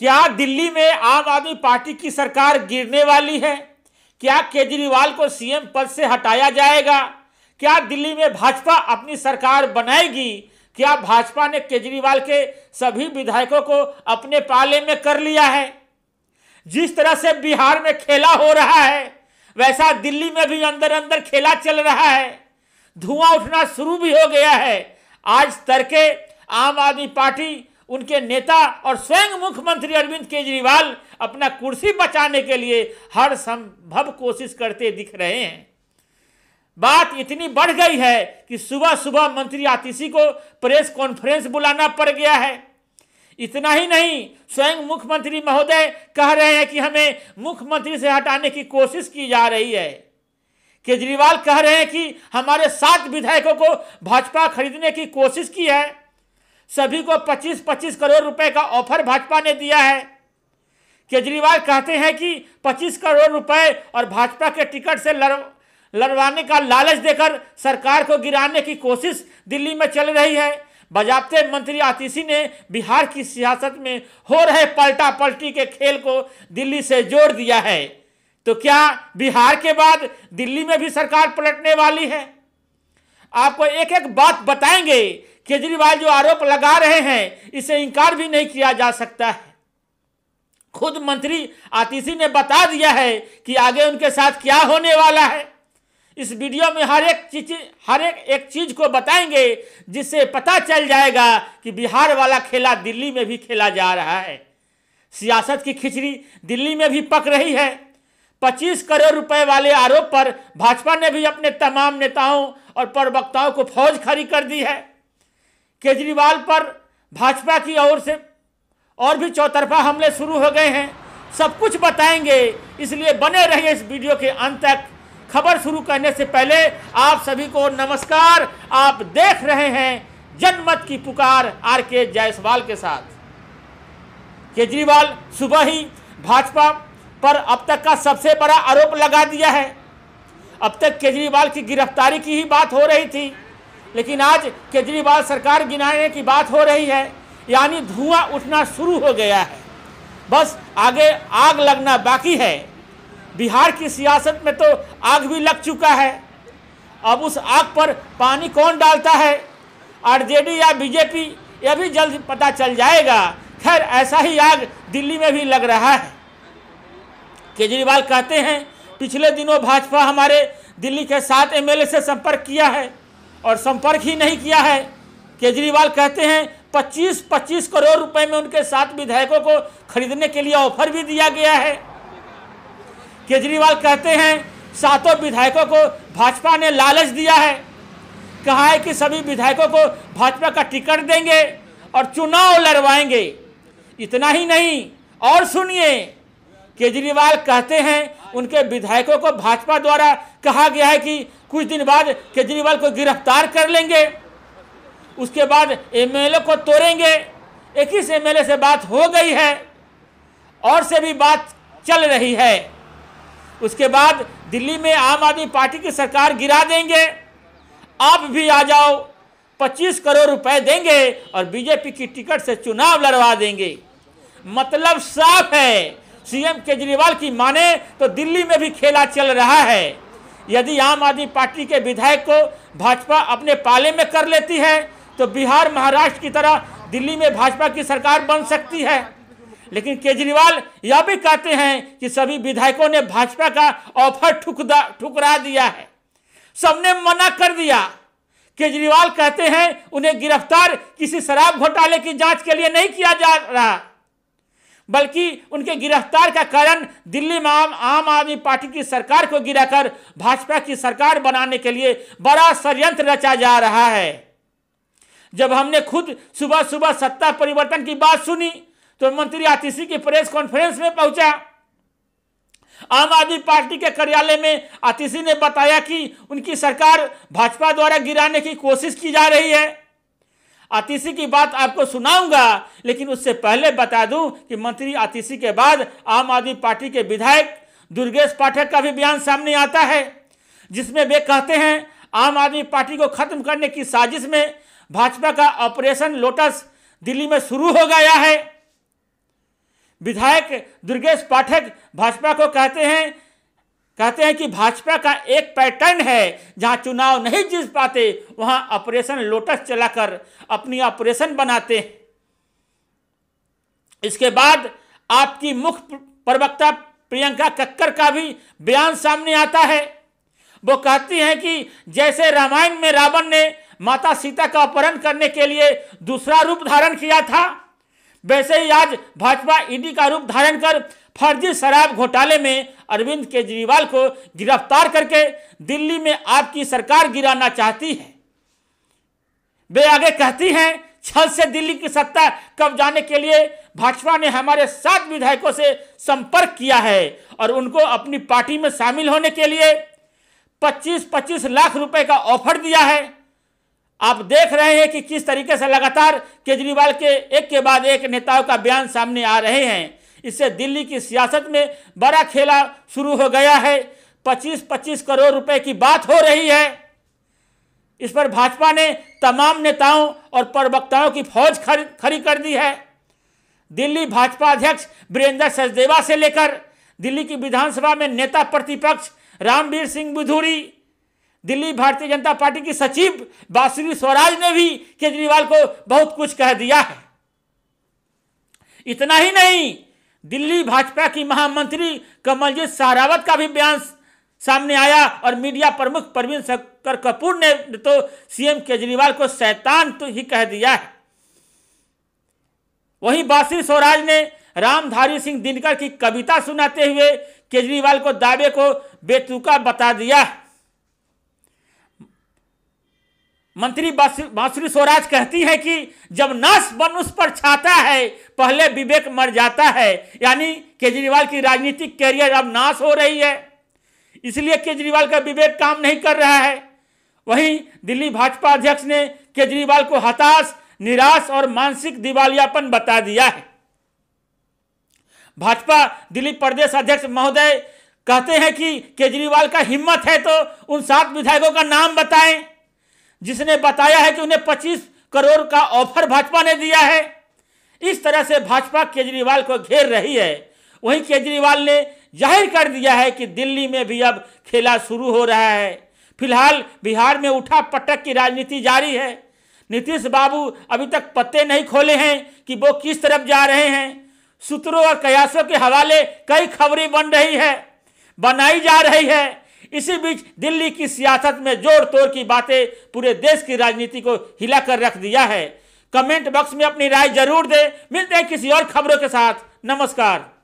क्या दिल्ली में आम आदमी पार्टी की सरकार गिरने वाली है क्या केजरीवाल को सीएम पद से हटाया जाएगा क्या दिल्ली में भाजपा अपनी सरकार बनाएगी क्या भाजपा ने केजरीवाल के सभी विधायकों को अपने पाले में कर लिया है जिस तरह से बिहार में खेला हो रहा है वैसा दिल्ली में भी अंदर अंदर खेला चल रहा है धुआं उठना शुरू भी हो गया है आज तड़के आम आदमी पार्टी उनके नेता और स्वयं मुख्यमंत्री अरविंद केजरीवाल अपना कुर्सी बचाने के लिए हर संभव कोशिश करते दिख रहे हैं बात इतनी बढ़ गई है कि सुबह सुबह मंत्री आतिशी को प्रेस कॉन्फ्रेंस बुलाना पड़ गया है इतना ही नहीं स्वयं मुख्यमंत्री महोदय कह रहे हैं कि हमें मुख्यमंत्री से हटाने की कोशिश की जा रही है केजरीवाल कह रहे हैं कि हमारे सात विधायकों को भाजपा खरीदने की कोशिश की है सभी को 25-25 करोड़ रुपए का ऑफर भाजपा ने दिया है केजरीवाल कहते हैं कि 25 करोड़ रुपए और भाजपा के टिकट से लड़ लड़वाने का लालच देकर सरकार को गिराने की कोशिश दिल्ली में चल रही है बजाबते मंत्री आतिशी ने बिहार की सियासत में हो रहे पलटा पलटी के खेल को दिल्ली से जोड़ दिया है तो क्या बिहार के बाद दिल्ली में भी सरकार पलटने वाली है आपको एक एक बात बताएंगे केजरीवाल जो आरोप लगा रहे हैं इसे इंकार भी नहीं किया जा सकता है खुद मंत्री आतिशी ने बता दिया है कि आगे उनके साथ क्या होने वाला है इस वीडियो में हर एक चीज हर एक एक चीज को बताएंगे जिससे पता चल जाएगा कि बिहार वाला खेला दिल्ली में भी खेला जा रहा है सियासत की खिचड़ी दिल्ली में भी पक रही है 25 करोड़ रुपए वाले आरोप पर भाजपा ने भी अपने तमाम नेताओं और प्रवक्ताओं को फौज खड़ी कर दी है केजरीवाल पर भाजपा की ओर से और भी चौतरफा हमले शुरू हो गए हैं सब कुछ बताएंगे इसलिए बने रहिए इस वीडियो के अंत तक खबर शुरू करने से पहले आप सभी को नमस्कार आप देख रहे हैं जनमत की पुकार आर के जायसवाल के साथ केजरीवाल सुबह ही भाजपा पर अब तक का सबसे बड़ा आरोप लगा दिया है अब तक केजरीवाल की गिरफ्तारी की ही बात हो रही थी लेकिन आज केजरीवाल सरकार गिनाने की बात हो रही है यानी धुआं उठना शुरू हो गया है बस आगे आग लगना बाकी है बिहार की सियासत में तो आग भी लग चुका है अब उस आग पर पानी कौन डालता है आरजेडी या बीजेपी यह भी जल्द पता चल जाएगा खैर ऐसा ही आग दिल्ली में भी लग रहा है केजरीवाल कहते हैं पिछले दिनों भाजपा हमारे दिल्ली के सात एमएलए से संपर्क किया है और संपर्क ही नहीं किया है केजरीवाल कहते हैं 25-25 करोड़ रुपए में उनके सात विधायकों को खरीदने के लिए ऑफर भी दिया गया है केजरीवाल कहते हैं सातों विधायकों को भाजपा ने लालच दिया है कहा है कि सभी विधायकों को भाजपा का टिकट देंगे और चुनाव लड़वाएंगे इतना ही नहीं और सुनिए केजरीवाल कहते हैं उनके विधायकों को भाजपा द्वारा कहा गया है कि कुछ दिन बाद केजरीवाल को गिरफ्तार कर लेंगे उसके बाद एमएलए को तोड़ेंगे इक्कीस एमएलए से बात हो गई है और से भी बात चल रही है उसके बाद दिल्ली में आम आदमी पार्टी की सरकार गिरा देंगे आप भी आ जाओ 25 करोड़ रुपए देंगे और बीजेपी की टिकट से चुनाव लड़वा देंगे मतलब साफ है सीएम केजरीवाल की माने तो दिल्ली में भी खेला चल रहा है यदि आम आदमी पार्टी के विधायक को भाजपा अपने पाले में कर लेती है तो बिहार महाराष्ट्र की तरह दिल्ली में भाजपा की सरकार बन सकती है लेकिन केजरीवाल यह भी कहते हैं कि सभी विधायकों ने भाजपा का ऑफर ठुकदा ठुकरा दिया है सबने मना कर दिया केजरीवाल कहते हैं उन्हें गिरफ्तार किसी शराब घोटाले की जांच के लिए नहीं किया जा रहा बल्कि उनके गिरफ्तार का कारण दिल्ली में आम आम आदमी पार्टी की सरकार को गिराकर भाजपा की सरकार बनाने के लिए बड़ा षडयंत्र रचा जा रहा है जब हमने खुद सुबह सुबह सत्ता परिवर्तन की बात सुनी तो मंत्री आतिशी की प्रेस कॉन्फ्रेंस में पहुंचा आम आदमी पार्टी के कार्यालय में आतिशी ने बताया कि उनकी सरकार भाजपा द्वारा गिराने की कोशिश की जा रही है आतिशी की बात आपको सुनाऊंगा लेकिन उससे पहले बता दूं कि मंत्री आतिशी के बाद आम आदमी पार्टी के विधायक दुर्गेश पाठक का भी बयान सामने आता है जिसमें वे कहते हैं आम आदमी पार्टी को खत्म करने की साजिश में भाजपा का ऑपरेशन लोटस दिल्ली में शुरू हो गया है विधायक दुर्गेश पाठक भाजपा को कहते हैं कहते हैं कि भाजपा का एक पैटर्न है जहां चुनाव नहीं जीत पाते वहां ऑपरेशन लोटस चलाकर अपनी ऑपरेशन बनाते हैं इसके बाद आपकी मुख्य प्रवक्ता प्रियंका कक्कर का भी बयान सामने आता है वो कहती हैं कि जैसे रामायण में रावण ने माता सीता का अपहरण करने के लिए दूसरा रूप धारण किया था वैसे ही आज भाजपा ईडी का रूप धारण कर फर्जी शराब घोटाले में अरविंद केजरीवाल को गिरफ्तार करके दिल्ली में आपकी सरकार गिराना चाहती है वे आगे कहती हैं छल से दिल्ली की सत्ता कब जाने के लिए भाजपा ने हमारे सात विधायकों से संपर्क किया है और उनको अपनी पार्टी में शामिल होने के लिए 25-25 लाख रुपए का ऑफर दिया है आप देख रहे हैं कि किस तरीके से लगातार केजरीवाल के एक के बाद एक नेताओं का बयान सामने आ रहे हैं इससे दिल्ली की सियासत में बड़ा खेला शुरू हो गया है 25-25 करोड़ रुपए की बात हो रही है इस पर भाजपा ने तमाम नेताओं और प्रवक्ताओं की फौज खड़ी कर दी है दिल्ली भाजपा अध्यक्ष वीरेंद्र सचदेवा से लेकर दिल्ली की विधानसभा में नेता प्रतिपक्ष रामवीर सिंह बिधूरी दिल्ली भारतीय जनता पार्टी की सचिव बासुरी स्वराज ने भी केजरीवाल को बहुत कुछ कह दिया है इतना ही नहीं दिल्ली भाजपा की महामंत्री कमलजीत सहरावत का भी बयान सामने आया और मीडिया प्रमुख प्रवीण शंकर कपूर ने तो सीएम केजरीवाल को शैतान तो ही कह दिया है वहीं बासी स्वराज ने रामधारी सिंह दिनकर की कविता सुनाते हुए केजरीवाल को दावे को बेतुका बता दिया है मंत्री बांसुरी स्वराज कहती है कि जब नस उस पर छाता है पहले विवेक मर जाता है यानी केजरीवाल की राजनीतिक कैरियर अब नाश हो रही है इसलिए केजरीवाल का विवेक काम नहीं कर रहा है वहीं दिल्ली भाजपा अध्यक्ष ने केजरीवाल को हताश निराश और मानसिक दिवालियापन बता दिया है भाजपा दिल्ली प्रदेश अध्यक्ष महोदय कहते हैं कि केजरीवाल का हिम्मत है तो उन सात विधायकों का नाम बताएं जिसने बताया है कि उन्हें पच्चीस करोड़ का ऑफर भाजपा ने दिया है इस तरह से भाजपा केजरीवाल को घेर रही है वहीं केजरीवाल ने जाहिर कर दिया है कि दिल्ली में भी अब खेला शुरू हो रहा है फिलहाल बिहार में उठा पटक की राजनीति जारी है नीतीश बाबू अभी तक पत्ते नहीं खोले हैं कि वो किस तरफ जा रहे हैं सूत्रों और कयासों के हवाले कई खबरें बन रही है बनाई जा रही है इसी बीच दिल्ली की सियासत में जोर तोड़ की बातें पूरे देश की राजनीति को हिला कर रख दिया है कमेंट बॉक्स में अपनी राय जरूर दें मिलते हैं किसी और खबरों के साथ नमस्कार